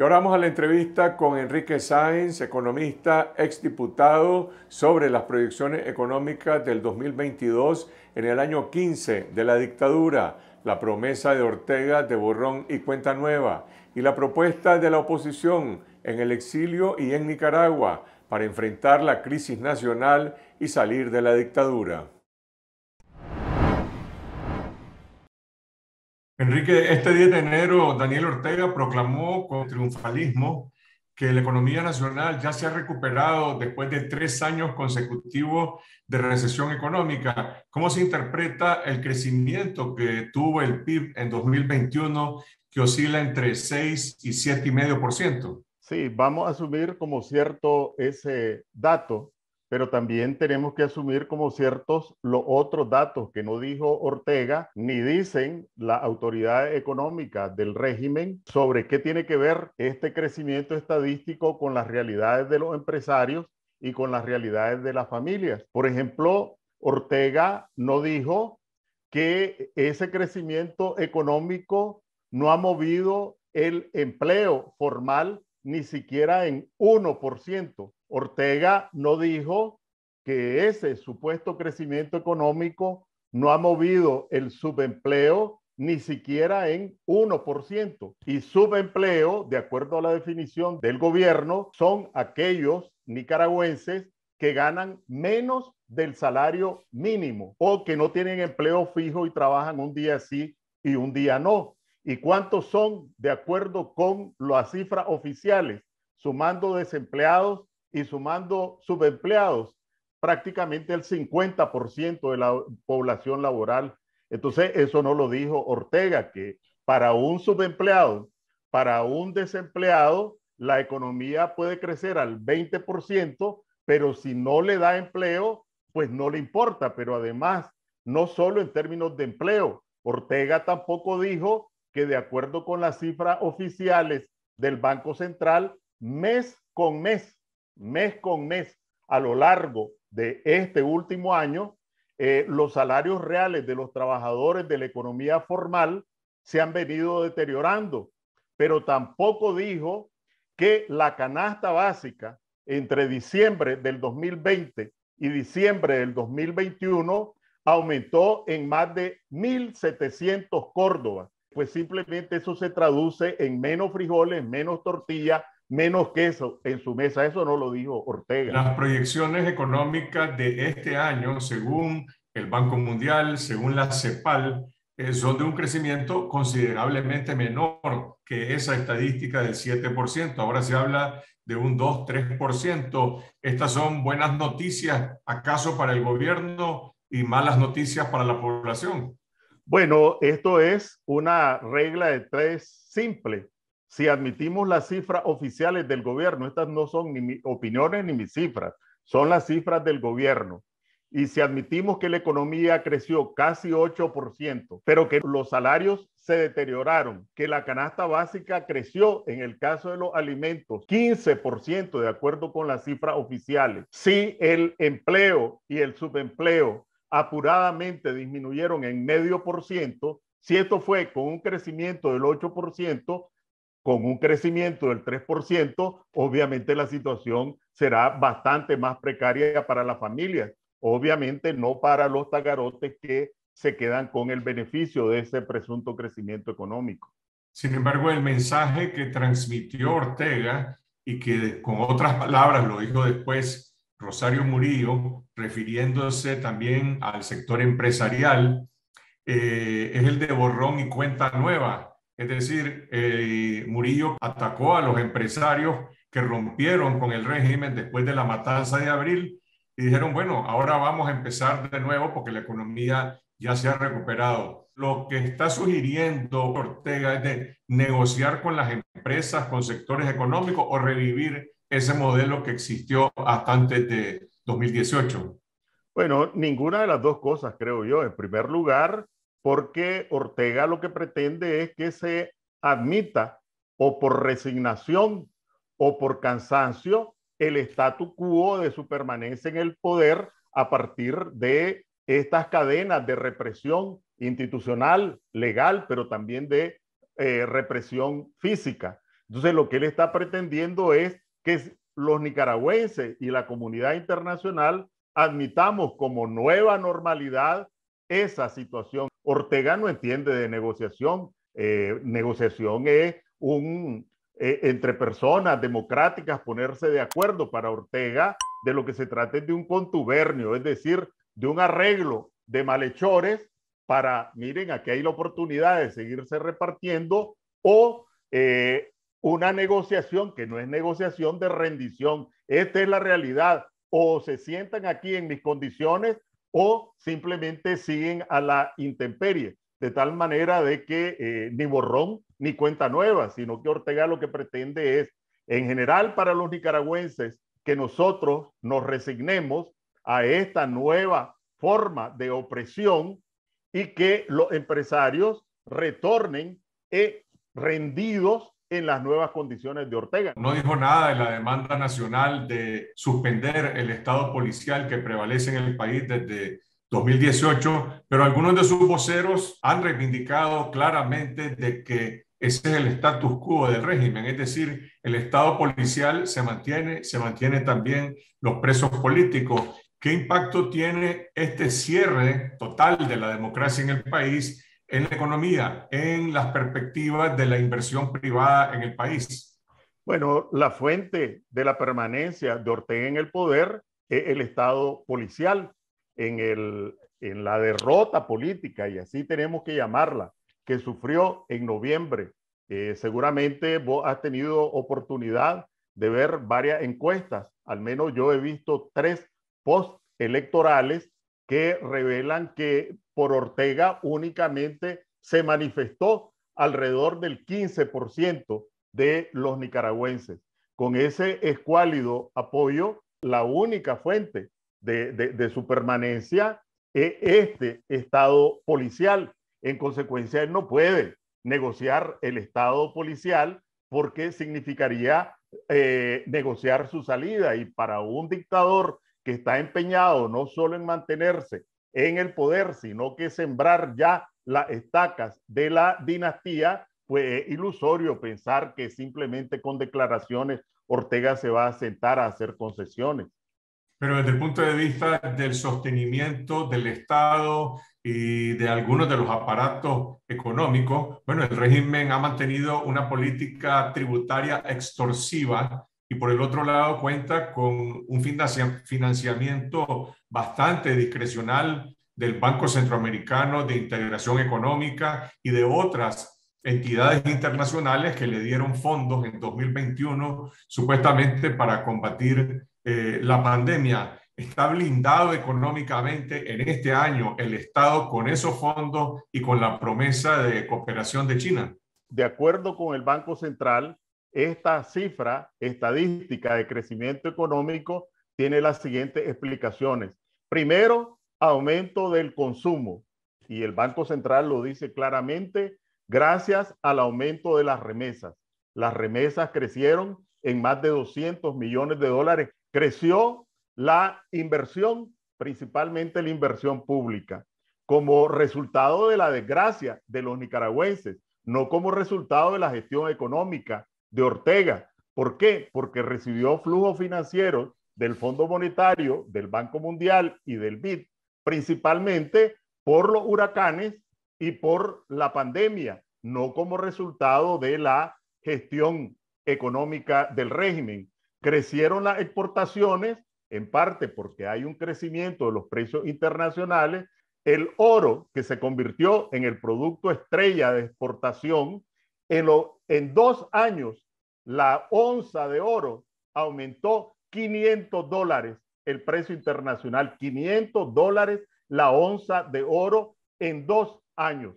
Y ahora vamos a la entrevista con Enrique Sáenz, economista, exdiputado, sobre las proyecciones económicas del 2022 en el año 15 de la dictadura, la promesa de Ortega de borrón y cuenta nueva y la propuesta de la oposición en el exilio y en Nicaragua para enfrentar la crisis nacional y salir de la dictadura. Enrique, este 10 de enero Daniel Ortega proclamó con triunfalismo que la economía nacional ya se ha recuperado después de tres años consecutivos de recesión económica. ¿Cómo se interpreta el crecimiento que tuvo el PIB en 2021, que oscila entre 6 y 7,5%? Sí, vamos a asumir como cierto ese dato pero también tenemos que asumir como ciertos los otros datos que no dijo Ortega ni dicen las autoridades económicas del régimen sobre qué tiene que ver este crecimiento estadístico con las realidades de los empresarios y con las realidades de las familias. Por ejemplo, Ortega no dijo que ese crecimiento económico no ha movido el empleo formal ni siquiera en 1%. Ortega no dijo que ese supuesto crecimiento económico no ha movido el subempleo ni siquiera en 1%. Y subempleo, de acuerdo a la definición del gobierno, son aquellos nicaragüenses que ganan menos del salario mínimo o que no tienen empleo fijo y trabajan un día sí y un día no. ¿Y cuántos son de acuerdo con las cifras oficiales? Sumando desempleados y sumando subempleados, prácticamente el 50% de la población laboral. Entonces, eso no lo dijo Ortega, que para un subempleado, para un desempleado, la economía puede crecer al 20%, pero si no le da empleo, pues no le importa. Pero además, no solo en términos de empleo, Ortega tampoco dijo que de acuerdo con las cifras oficiales del Banco Central, mes con mes, mes con mes a lo largo de este último año, eh, los salarios reales de los trabajadores de la economía formal se han venido deteriorando, pero tampoco dijo que la canasta básica entre diciembre del 2020 y diciembre del 2021 aumentó en más de 1.700 Córdobas. Pues simplemente eso se traduce en menos frijoles, menos tortillas, menos que eso en su mesa. Eso no lo dijo Ortega. Las proyecciones económicas de este año, según el Banco Mundial, según la CEPAL, eh, son de un crecimiento considerablemente menor que esa estadística del 7%. Ahora se habla de un 2-3%. Estas son buenas noticias, acaso para el gobierno y malas noticias para la población. Bueno, esto es una regla de tres simple si admitimos las cifras oficiales del gobierno, estas no son ni mis opiniones ni mis cifras, son las cifras del gobierno. Y si admitimos que la economía creció casi 8%, pero que los salarios se deterioraron, que la canasta básica creció en el caso de los alimentos 15% de acuerdo con las cifras oficiales, si el empleo y el subempleo apuradamente disminuyeron en medio por ciento, si esto fue con un crecimiento del 8%, con un crecimiento del 3%, obviamente la situación será bastante más precaria para las familias, obviamente no para los tagarotes que se quedan con el beneficio de ese presunto crecimiento económico. Sin embargo, el mensaje que transmitió Ortega y que con otras palabras lo dijo después Rosario Murillo, refiriéndose también al sector empresarial, eh, es el de borrón y cuenta nueva, es decir, eh, Murillo atacó a los empresarios que rompieron con el régimen después de la matanza de abril y dijeron, bueno, ahora vamos a empezar de nuevo porque la economía ya se ha recuperado. Lo que está sugiriendo Ortega es de negociar con las empresas, con sectores económicos o revivir ese modelo que existió hasta antes de 2018. Bueno, ninguna de las dos cosas, creo yo. En primer lugar, porque Ortega lo que pretende es que se admita o por resignación o por cansancio el statu quo de su permanencia en el poder a partir de estas cadenas de represión institucional, legal, pero también de eh, represión física. Entonces, lo que él está pretendiendo es que los nicaragüenses y la comunidad internacional admitamos como nueva normalidad esa situación Ortega no entiende de negociación. Eh, negociación es un eh, entre personas democráticas ponerse de acuerdo para Ortega de lo que se trate de un contubernio, es decir, de un arreglo de malhechores para, miren, aquí hay la oportunidad de seguirse repartiendo o eh, una negociación que no es negociación de rendición. Esta es la realidad. O se sientan aquí en mis condiciones o simplemente siguen a la intemperie, de tal manera de que eh, ni borrón ni cuenta nueva, sino que Ortega lo que pretende es, en general para los nicaragüenses, que nosotros nos resignemos a esta nueva forma de opresión y que los empresarios retornen eh, rendidos en las nuevas condiciones de Ortega. No dijo nada de la demanda nacional de suspender el estado policial que prevalece en el país desde 2018, pero algunos de sus voceros han reivindicado claramente de que ese es el status quo del régimen, es decir, el estado policial se mantiene, se mantiene también los presos políticos. ¿Qué impacto tiene este cierre total de la democracia en el país en la economía, en las perspectivas de la inversión privada en el país? Bueno, la fuente de la permanencia de Ortega en el poder es el Estado policial, en, el, en la derrota política, y así tenemos que llamarla, que sufrió en noviembre. Eh, seguramente vos has tenido oportunidad de ver varias encuestas, al menos yo he visto tres post electorales que revelan que por Ortega únicamente se manifestó alrededor del 15% de los nicaragüenses. Con ese escuálido apoyo, la única fuente de, su permanencia es este estado policial. En consecuencia, él no puede negociar el estado policial porque significaría eh, negociar su salida y para un dictador que está empeñado no solo en mantenerse en el poder, sino que sembrar ya las estacas de la dinastía, pues ilusorio pensar que simplemente con declaraciones Ortega se va a sentar a hacer concesiones. Pero desde el punto de vista del sostenimiento del Estado y de algunos de los aparatos económicos, bueno, el régimen ha mantenido una política tributaria extorsiva y por el otro lado cuenta con un financiamiento bastante discrecional del Banco Centroamericano de Integración Económica y de otras entidades internacionales que le dieron fondos en 2021 supuestamente para combatir eh, la pandemia. Está blindado económicamente en este año el Estado con esos fondos y con la promesa de cooperación de China. De acuerdo con el Banco Central, esta cifra estadística de crecimiento económico tiene las siguientes explicaciones. Primero, aumento del consumo. Y el Banco Central lo dice claramente, gracias al aumento de las remesas. Las remesas crecieron en más de 200 millones de dólares. Creció la inversión, principalmente la inversión pública, como resultado de la desgracia de los nicaragüenses, no como resultado de la gestión económica de Ortega. ¿Por qué? Porque recibió flujo financiero del Fondo Monetario, del Banco Mundial y del BID, principalmente por los huracanes y por la pandemia, no como resultado de la gestión económica del régimen. Crecieron las exportaciones, en parte porque hay un crecimiento de los precios internacionales. El oro, que se convirtió en el producto estrella de exportación, en, dos años, la onza de oro aumentó 500 dólares, el precio internacional, 500 dólares la onza de oro en dos años.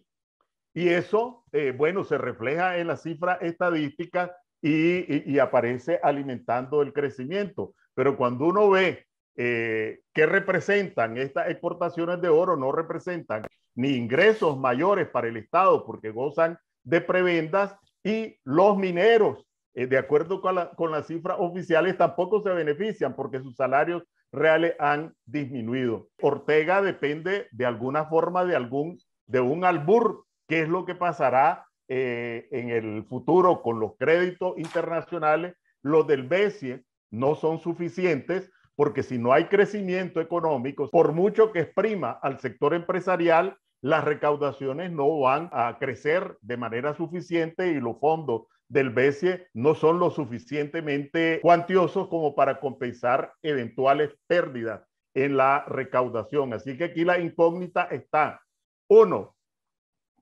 Y eso, eh, bueno, se refleja en la cifra estadística y, aparece alimentando el crecimiento. Pero cuando uno ve eh, qué representan estas exportaciones de oro, no representan ni ingresos mayores para el Estado porque gozan de prebendas y los mineros, eh, de acuerdo con, la, con las cifras oficiales, tampoco se benefician porque sus salarios reales han disminuido. Ortega depende de alguna forma de algún de un albur, qué es lo que pasará eh, en el futuro con los créditos internacionales, los del BESIE no son suficientes porque si no hay crecimiento económico, por mucho que exprima al sector empresarial, las recaudaciones no van a crecer de manera suficiente y los fondos del BCE no son lo suficientemente cuantiosos como para compensar eventuales pérdidas en la recaudación. Así que aquí la incógnita está. Uno,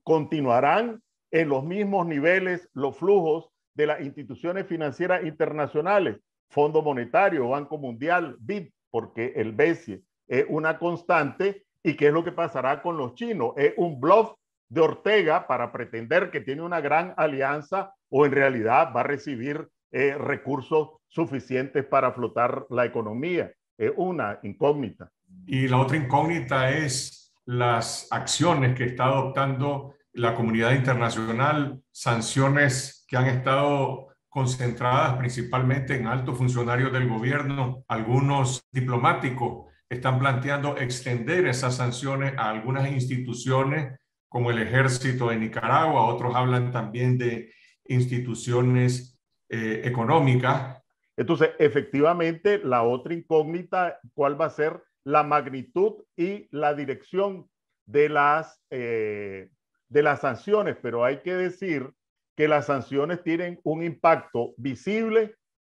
continuarán en los mismos niveles los flujos de las instituciones financieras internacionales, Fondo Monetario, Banco Mundial, BID, porque el BCE es una constante ¿Y qué es lo que pasará con los chinos? Es un bluff de Ortega para pretender que tiene una gran alianza o en realidad va a recibir eh, recursos suficientes para flotar la economía. Es una incógnita. Y la otra incógnita es las acciones que está adoptando la comunidad internacional, sanciones que han estado concentradas principalmente en altos funcionarios del gobierno, algunos diplomáticos están planteando extender esas sanciones a algunas instituciones como el ejército de Nicaragua, otros hablan también de instituciones eh, económicas. Entonces, efectivamente, la otra incógnita, ¿cuál va a ser la magnitud y la dirección de las, eh, de las sanciones? Pero hay que decir que las sanciones tienen un impacto visible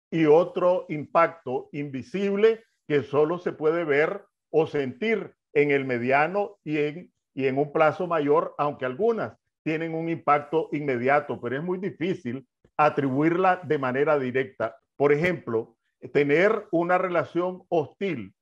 y otro impacto invisible que solo se puede ver o sentir en el mediano y en, y en un plazo mayor, aunque algunas tienen un impacto inmediato, pero es muy difícil atribuirla de manera directa. Por ejemplo, tener una relación hostil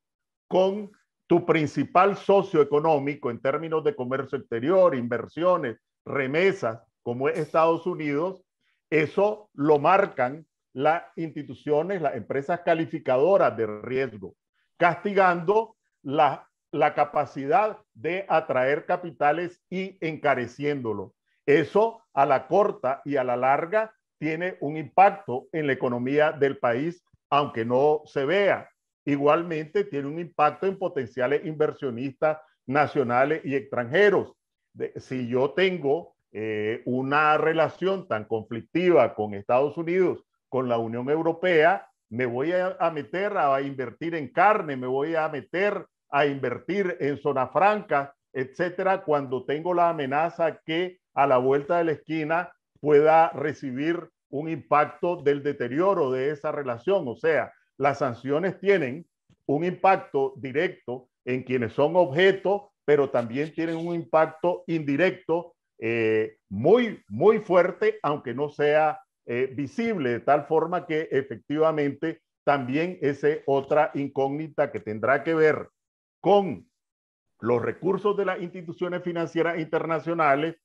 con tu principal socio económico en términos de comercio exterior, inversiones, remesas, como es Estados Unidos, eso lo marcan las instituciones, las empresas calificadoras de riesgo, castigando la, la capacidad de atraer capitales y encareciéndolo. Eso a la corta y a la larga tiene un impacto en la economía del país, aunque no se vea. Igualmente tiene un impacto en potenciales inversionistas nacionales y extranjeros. si yo tengo eh, una relación tan conflictiva con Estados Unidos con la Unión Europea, me voy a, meter a, invertir en carne, me voy a meter a invertir en zona franca, etcétera, cuando tengo la amenaza que a la vuelta de la esquina pueda recibir un impacto del deterioro de esa relación. O sea, las sanciones tienen un impacto directo en quienes son objeto, pero también tienen un impacto indirecto eh, muy, muy fuerte, aunque no sea eh, visible, de tal forma que efectivamente también esa otra incógnita que tendrá que ver con los recursos de las instituciones financieras internacionales,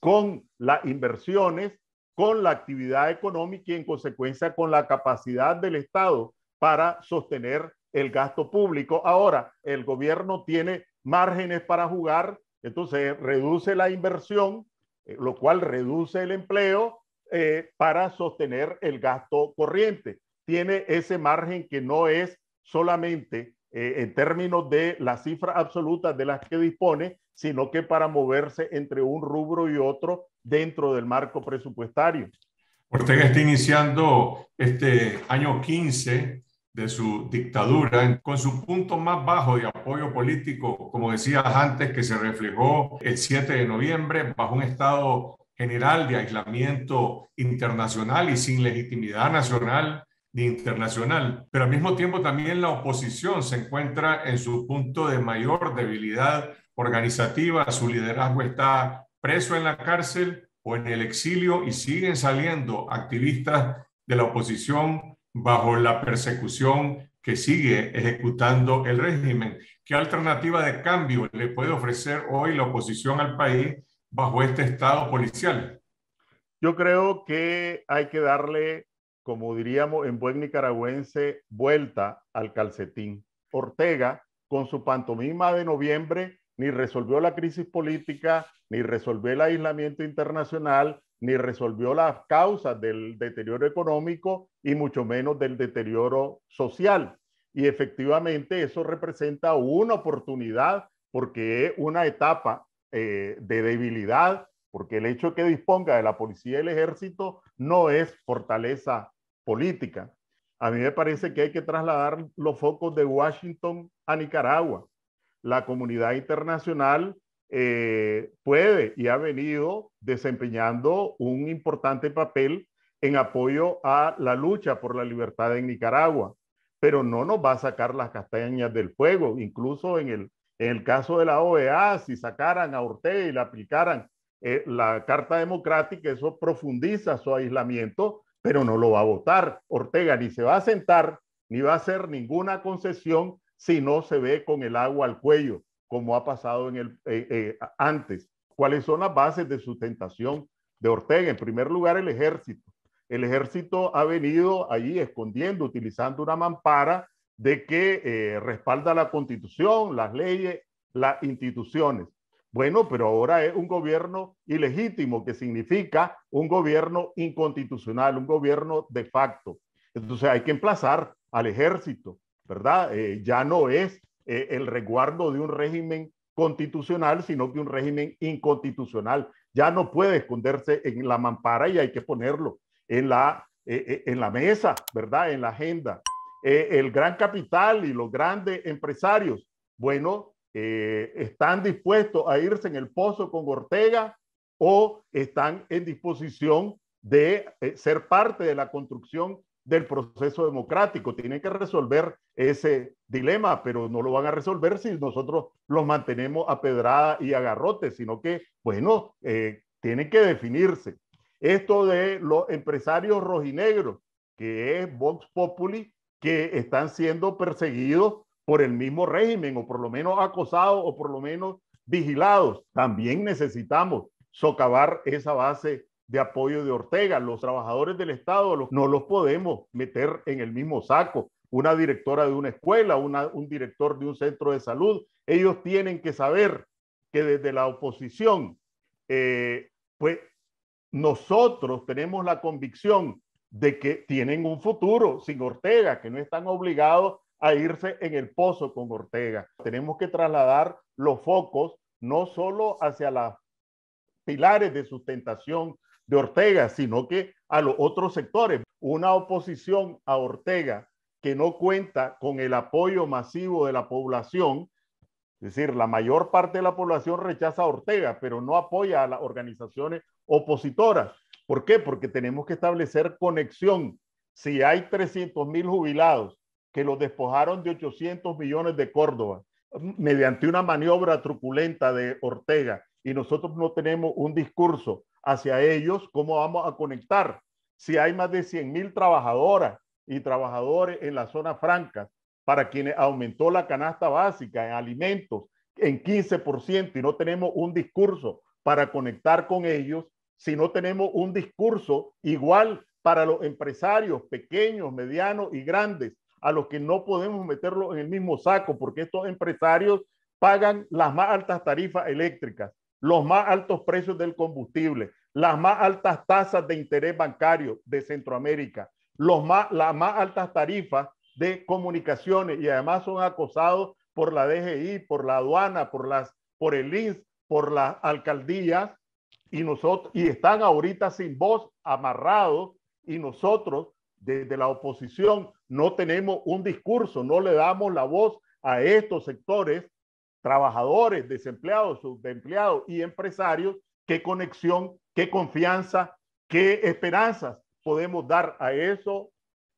con las inversiones, con la actividad económica y en consecuencia con la capacidad del Estado para sostener el gasto público. Ahora, el gobierno tiene márgenes para jugar, entonces reduce la inversión, eh, lo cual reduce el empleo, eh, para sostener el gasto corriente. Tiene ese margen que no es solamente eh, en términos de las cifras absolutas de las que dispone, sino que para moverse entre un rubro y otro dentro del marco presupuestario. Ortega está iniciando este año 15 de su dictadura con su punto más bajo de apoyo político, como decías antes, que se reflejó el 7 de noviembre bajo un estado general de aislamiento internacional y sin legitimidad nacional ni internacional. Pero al mismo tiempo también la oposición se encuentra en su punto de mayor debilidad organizativa, su liderazgo está preso en la cárcel o en el exilio y siguen saliendo activistas de la oposición bajo la persecución que sigue ejecutando el régimen. ¿Qué alternativa de cambio le puede ofrecer hoy la oposición al país bajo este estado policial? Yo creo que hay que darle, como diríamos en buen nicaragüense, vuelta al calcetín. Ortega, con su pantomima de noviembre, ni resolvió la crisis política, ni resolvió el aislamiento internacional, ni resolvió las causas del deterioro económico y mucho menos del deterioro social. Y efectivamente eso representa una oportunidad porque es una etapa eh, de debilidad, porque el hecho que disponga de la policía y el ejército no es fortaleza política. A mí me parece que hay que trasladar los focos de Washington a Nicaragua. La comunidad internacional eh, puede y ha venido desempeñando un importante papel en apoyo a la lucha por la libertad en Nicaragua, pero no nos va a sacar las castañas del fuego, incluso en el en el caso de la OEA, si sacaran a Ortega y le aplicaran eh, la Carta Democrática, eso profundiza su aislamiento, pero no lo va a votar Ortega, ni se va a sentar, ni va a hacer ninguna concesión si no se ve con el agua al cuello, como ha pasado en el, eh, eh, antes. ¿Cuáles son las bases de sustentación de Ortega? En primer lugar, el ejército. El ejército ha venido allí escondiendo, utilizando una mampara de que eh, respalda la constitución, las leyes, las instituciones. Bueno, pero ahora es un gobierno ilegítimo, que significa un gobierno inconstitucional, un gobierno de facto. Entonces hay que emplazar al ejército, ¿verdad? Eh, ya no es eh, el resguardo de un régimen constitucional, sino que un régimen inconstitucional. Ya no puede esconderse en la mampara y hay que ponerlo en la, en la mesa, ¿verdad? En la agenda. Eh, el gran capital y los grandes empresarios, bueno, eh, están dispuestos a irse en el pozo con Ortega o están en disposición de eh, ser parte de la construcción del proceso democrático. Tienen que resolver ese dilema, pero no lo van a resolver si nosotros los mantenemos a pedrada y a garrote, sino que, bueno, eh, tienen que definirse. Esto de los empresarios rojinegros, que es Vox Populi, que están siendo perseguidos por el mismo régimen, o por lo menos acosados, o por lo menos vigilados. También necesitamos socavar esa base de apoyo de Ortega. Los trabajadores del Estado no los podemos meter en el mismo saco. Una directora de una escuela, un director de un centro de salud, ellos tienen que saber que desde la oposición, eh, pues nosotros tenemos la convicción de que tienen un futuro sin Ortega, que no están obligados a irse en el pozo con Ortega. Tenemos que trasladar los focos no solo hacia las pilares de sustentación de Ortega, sino que a los otros sectores. Una oposición a Ortega que no cuenta con el apoyo masivo de la población, es decir, la mayor parte de la población rechaza a Ortega, pero no apoya a las organizaciones opositoras. ¿Por qué? Porque tenemos que establecer conexión. Si hay 300 mil jubilados que los despojaron de 800 millones de Córdoba mm, mediante una maniobra truculenta de Ortega y nosotros no tenemos un discurso hacia ellos, ¿cómo vamos a conectar? Si hay más de 100 mil trabajadoras y trabajadores en la zona francas para quienes aumentó la canasta básica en alimentos en 15% y no tenemos un discurso para conectar con ellos, si no tenemos un discurso igual para los empresarios pequeños, medianos y grandes, a los que no podemos meterlo en el mismo saco, porque estos empresarios pagan las más altas tarifas eléctricas, los más altos precios del combustible, las más altas tasas de interés bancario de Centroamérica, los más, las más altas tarifas de comunicaciones y además son acosados por la DGI, por la aduana, por, las, por el INS, por las alcaldías y, nosotros, y están ahorita sin voz, amarrados, y nosotros desde la oposición no tenemos un discurso, no le damos la voz a estos sectores, trabajadores, desempleados, subempleados y empresarios, qué conexión, qué confianza, qué esperanzas podemos dar a eso.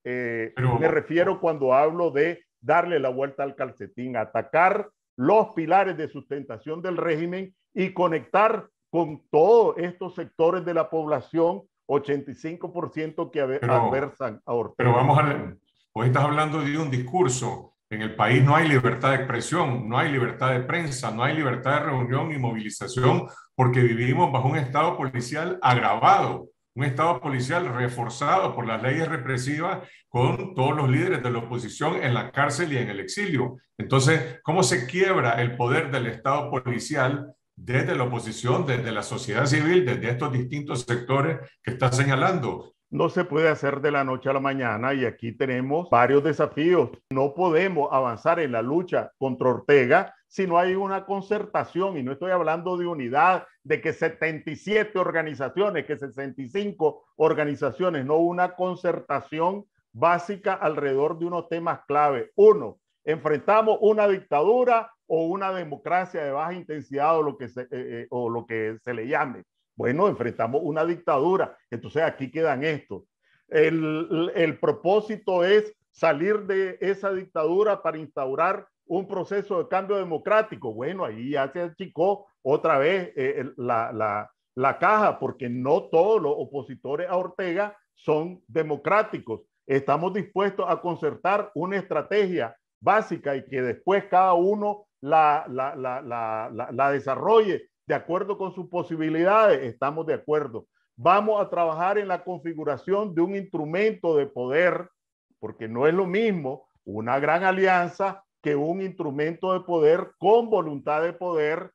Eh, me refiero cuando hablo de darle la vuelta al calcetín, atacar los pilares de sustentación del régimen y conectar con todos estos sectores de la población, 85% que adversan a Ortega. Pero vamos a, hoy estás hablando de un discurso. En el país no hay libertad de expresión, no hay libertad de prensa, no hay libertad de reunión y movilización porque vivimos bajo un estado policial agravado, un estado policial reforzado por las leyes represivas con todos los líderes de la oposición en la cárcel y en el exilio. Entonces, ¿cómo se quiebra el poder del estado policial desde la oposición, desde la sociedad civil, desde estos distintos sectores que está señalando. No se puede hacer de la noche a la mañana y aquí tenemos varios desafíos. No podemos avanzar en la lucha contra Ortega si no hay una concertación, y no estoy hablando de unidad, de que 77 organizaciones, que 65 organizaciones, no una concertación básica alrededor de unos temas clave. Uno, enfrentamos una dictadura o una democracia de baja intensidad o lo que se, eh, eh, o lo que se le llame. Bueno, enfrentamos una dictadura. Entonces aquí quedan estos. El, el propósito es salir de esa dictadura para instaurar un proceso de cambio democrático. Bueno, ahí ya se achicó otra vez eh, la, la, la caja, porque no todos los opositores a Ortega son democráticos. Estamos dispuestos a concertar una estrategia básica y que después cada uno la, desarrolle de acuerdo con sus posibilidades, estamos de acuerdo. Vamos a trabajar en la configuración de un instrumento de poder, porque no es lo mismo una gran alianza que un instrumento de poder con voluntad de poder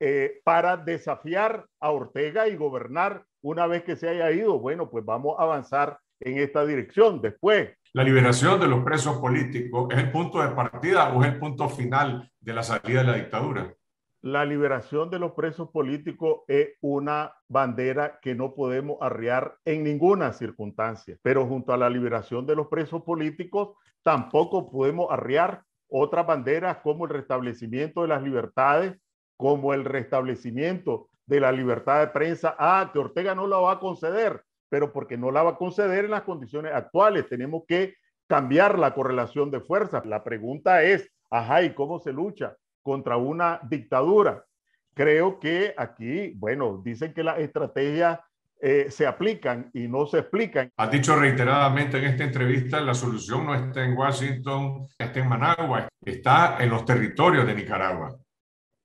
eh, para desafiar a Ortega y gobernar una vez que se haya ido. Bueno, pues vamos a avanzar en esta dirección. Después, ¿La liberación de los presos políticos es el punto de partida o es el punto final de la salida de la dictadura? La liberación de los presos políticos es una bandera que no podemos arriar en ninguna circunstancia, pero junto a la liberación de los presos políticos tampoco podemos arriar otras banderas como el restablecimiento de las libertades, como el restablecimiento de la libertad de prensa. Ah, que Ortega no la va a conceder pero porque no la va a conceder en las condiciones actuales. Tenemos que cambiar la correlación de fuerzas. La pregunta es, ajá, ¿y cómo se lucha contra una dictadura? Creo que aquí, bueno, dicen que las estrategias eh, se aplican y no se explican. ha dicho reiteradamente en esta entrevista, la solución no está en Washington, está en Managua, está en los territorios de Nicaragua.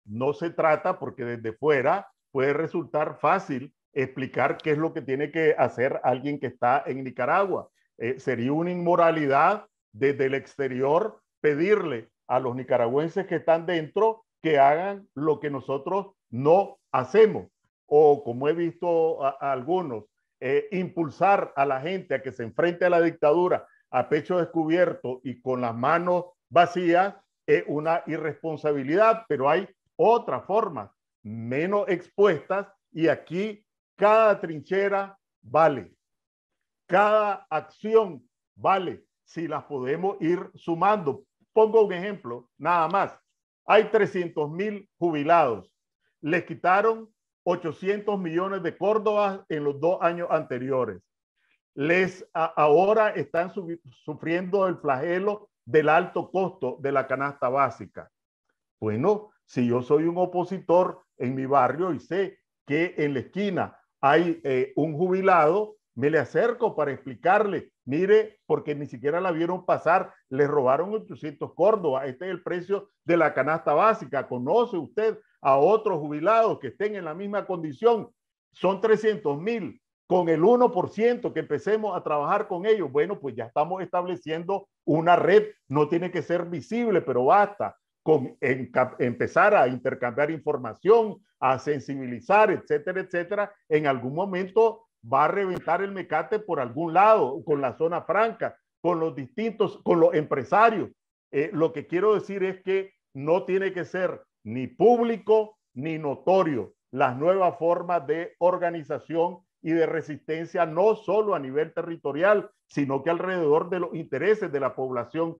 No se trata porque desde fuera puede resultar fácil explicar qué es lo que tiene que hacer alguien que está en Nicaragua. Eh, sería una inmoralidad desde el exterior pedirle a los nicaragüenses que están dentro que hagan lo que nosotros no hacemos. O como he visto a, algunos, eh, impulsar a la gente a que se enfrente a la dictadura a pecho descubierto y con las manos vacías es una irresponsabilidad, pero hay otras formas menos expuestas y aquí cada trinchera vale. Cada acción vale si las podemos ir sumando. Pongo un ejemplo, nada más. Hay 300 mil jubilados. Les quitaron 800 millones de Córdoba en los dos años anteriores. Les ahora están sufriendo el flagelo del alto costo de la canasta básica. Bueno, si yo soy un opositor en mi barrio y sé que en la esquina hay eh, un jubilado, me le acerco para explicarle, mire, porque ni siquiera la vieron pasar, le robaron 800 Córdoba, este es el precio de la canasta básica, conoce usted a otros jubilados que estén en la misma condición, son 300 mil, con el 1% que empecemos a trabajar con ellos, bueno, pues ya estamos estableciendo una red, no tiene que ser visible, pero basta con empezar a intercambiar información, a sensibilizar, etcétera, etcétera, en algún momento va a reventar el mecate por algún lado, con la zona franca, con los distintos, con los empresarios. Eh, lo que quiero decir es que no tiene que ser ni público ni notorio las nuevas formas de organización y de resistencia, no solo a nivel territorial, sino que alrededor de los intereses de la población.